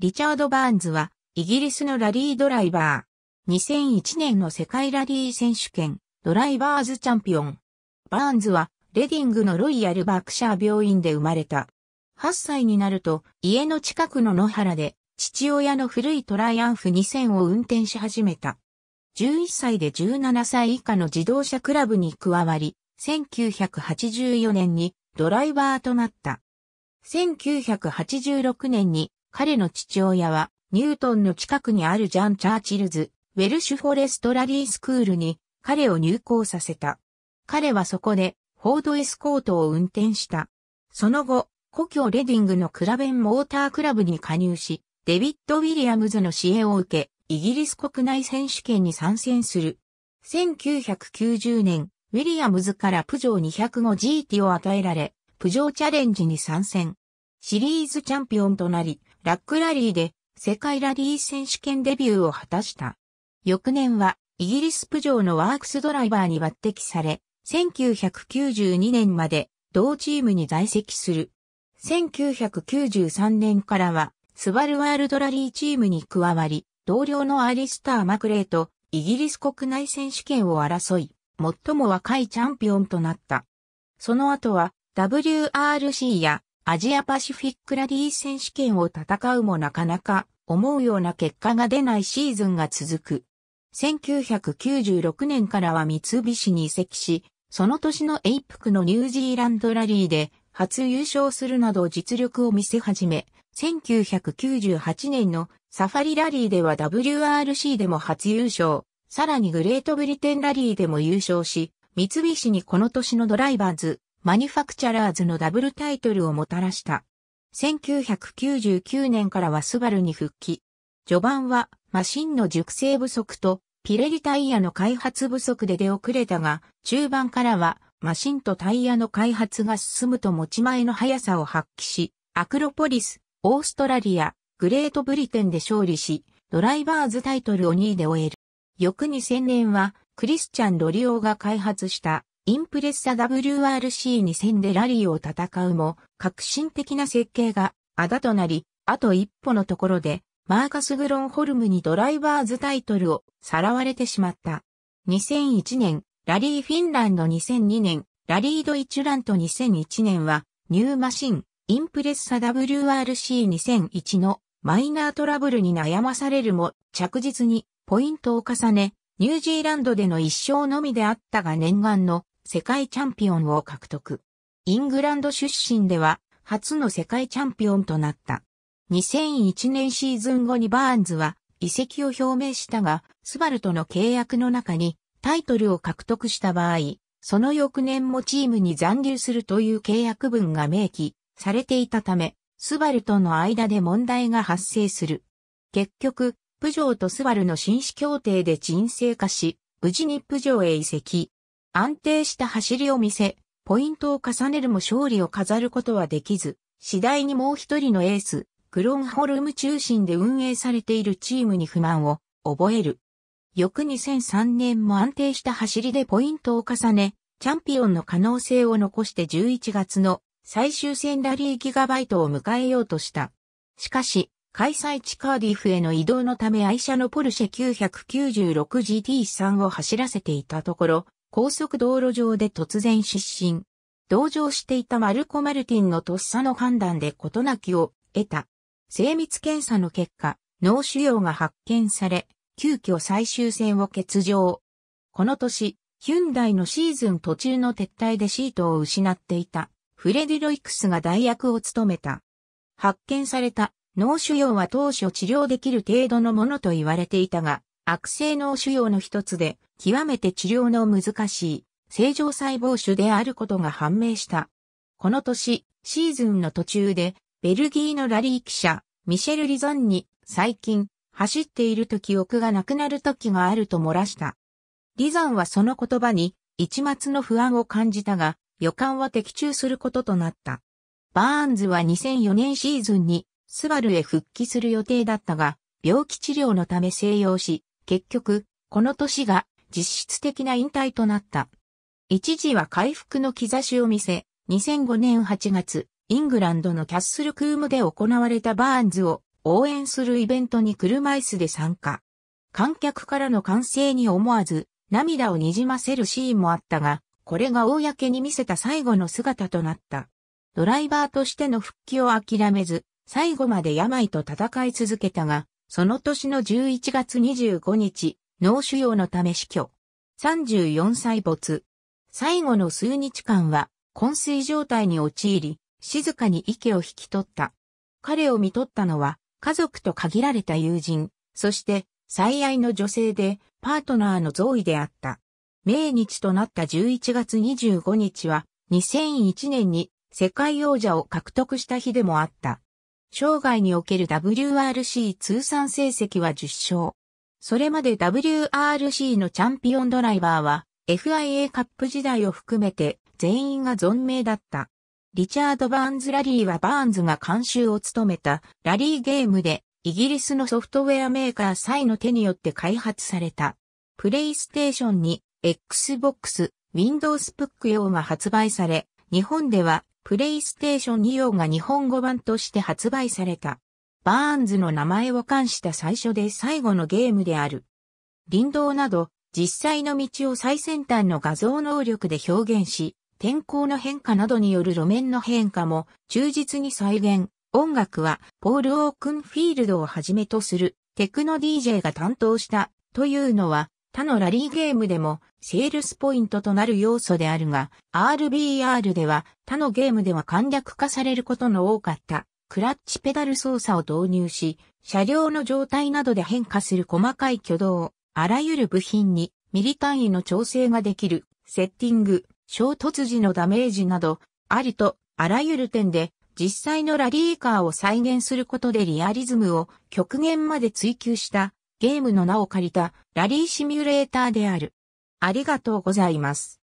リチャード・バーンズは、イギリスのラリードライバー。2001年の世界ラリー選手権、ドライバーズチャンピオン。バーンズは、レディングのロイヤル・バークシャー病院で生まれた。8歳になると、家の近くの野原で、父親の古いトライアンフ2000を運転し始めた。11歳で17歳以下の自動車クラブに加わり、1984年にドライバーとなった。1986年に彼の父親は、ニュートンの近くにあるジャン・チャーチルズ、ウェルシュフォレストラリースクールに彼を入校させた。彼はそこで、フォードエスコートを運転した。その後、故郷レディングのクラベンモータークラブに加入し、デビッド・ウィリアムズの支援を受け、イギリス国内選手権に参戦する。1990年、ウィリアムズからプジョー 205GT を与えられ、プジョーチャレンジに参戦。シリーズチャンピオンとなり、ラックラリーで世界ラリー選手権デビューを果たした。翌年はイギリスプーのワークスドライバーに抜擢され、1992年まで同チームに在籍する。1993年からはスバルワールドラリーチームに加わり、同僚のアリスター・マクレーとイギリス国内選手権を争い、最も若いチャンピオンとなった。その後は WRC やアジアパシフィックラリー選手権を戦うもなかなか思うような結果が出ないシーズンが続く。1996年からは三菱に移籍し、その年のエイプクのニュージーランドラリーで初優勝するなど実力を見せ始め、1998年のサファリラリーでは WRC でも初優勝、さらにグレートブリテンラリーでも優勝し、三菱にこの年のドライバーズマニファクチャラーズのダブルタイトルをもたらした。1999年からはスバルに復帰。序盤はマシンの熟成不足とピレリタイヤの開発不足で出遅れたが、中盤からはマシンとタイヤの開発が進むと持ち前の速さを発揮し、アクロポリス、オーストラリア、グレートブリテンで勝利し、ドライバーズタイトルを2位で終える。翌2000年は、クリスチャン・ロリオが開発したインプレッサ WRC2000 でラリーを戦うも、革新的な設計があだとなり、あと一歩のところで、マーカス・グロンホルムにドライバーズタイトルをさらわれてしまった。2001年、ラリー・フィンランド2002年、ラリー・ドイチュラント2001年は、ニューマシン、インプレッサ WRC2001 のマイナートラブルに悩まされるも、着実にポイントを重ね、ニュージーランドでの一勝のみであったが念願の世界チャンピオンを獲得。イングランド出身では初の世界チャンピオンとなった。2001年シーズン後にバーンズは移籍を表明したが、スバルとの契約の中にタイトルを獲得した場合、その翌年もチームに残留するという契約文が明記されていたため、スバルとの間で問題が発生する。結局、プジョーとスバルの紳士協定で沈静化し、無事にプジョーへ移籍。安定した走りを見せ、ポイントを重ねるも勝利を飾ることはできず、次第にもう一人のエース、クロンホルム中心で運営されているチームに不満を覚える。翌2003年も安定した走りでポイントを重ね、チャンピオンの可能性を残して11月の最終戦ラリーギガバイトを迎えようとした。しかし、開催地カーディフへの移動のため愛車のポルシェ 996GT3 を走らせていたところ、高速道路上で突然失神。同乗していたマルコ・マルティンのとっさの判断で事なきを得た。精密検査の結果、脳腫瘍が発見され、急遽最終戦を欠場。この年、ヒュンダイのシーズン途中の撤退でシートを失っていた、フレディ・ロイクスが代役を務めた。発見された脳腫瘍は当初治療できる程度のものと言われていたが、悪性脳腫瘍の一つで、極めて治療の難しい、正常細胞腫であることが判明した。この年、シーズンの途中で、ベルギーのラリー記者、ミシェル・リゾンに、最近、走っていると記憶がなくなる時があると漏らした。リゾンはその言葉に、一末の不安を感じたが、予感は的中することとなった。バーンズは2004年シーズンに、スバルへ復帰する予定だったが、病気治療のため静養し、結局、この年が実質的な引退となった。一時は回復の兆しを見せ、2005年8月、イングランドのキャッスルクームで行われたバーンズを応援するイベントに車椅子で参加。観客からの歓声に思わず涙をにじませるシーンもあったが、これが公に見せた最後の姿となった。ドライバーとしての復帰を諦めず、最後まで病と戦い続けたが、その年の11月25日、脳腫瘍のため死去。34歳没。最後の数日間は、昏睡状態に陥り、静かに息を引き取った。彼を見取ったのは、家族と限られた友人、そして、最愛の女性で、パートナーの増位であった。命日となった11月25日は、2001年に世界王者を獲得した日でもあった。生涯における WRC 通算成績は10勝。それまで WRC のチャンピオンドライバーは FIA カップ時代を含めて全員が存命だった。リチャード・バーンズ・ラリーはバーンズが監修を務めたラリーゲームでイギリスのソフトウェアメーカーサイの手によって開発された。プレイステーションに Xbox、Windows Book 用が発売され、日本ではプレイステーション2 4が日本語版として発売された。バーンズの名前を冠した最初で最後のゲームである。林道など、実際の道を最先端の画像能力で表現し、天候の変化などによる路面の変化も忠実に再現。音楽はポール・オークンフィールドをはじめとするテクノ DJ が担当したというのは他のラリーゲームでもセールスポイントとなる要素であるが、RBR では他のゲームでは簡略化されることの多かったクラッチペダル操作を導入し、車両の状態などで変化する細かい挙動、あらゆる部品にミリ単位の調整ができる、セッティング、衝突時のダメージなど、ありとあらゆる点で実際のラリーカーを再現することでリアリズムを極限まで追求したゲームの名を借りたラリーシミュレーターである。ありがとうございます。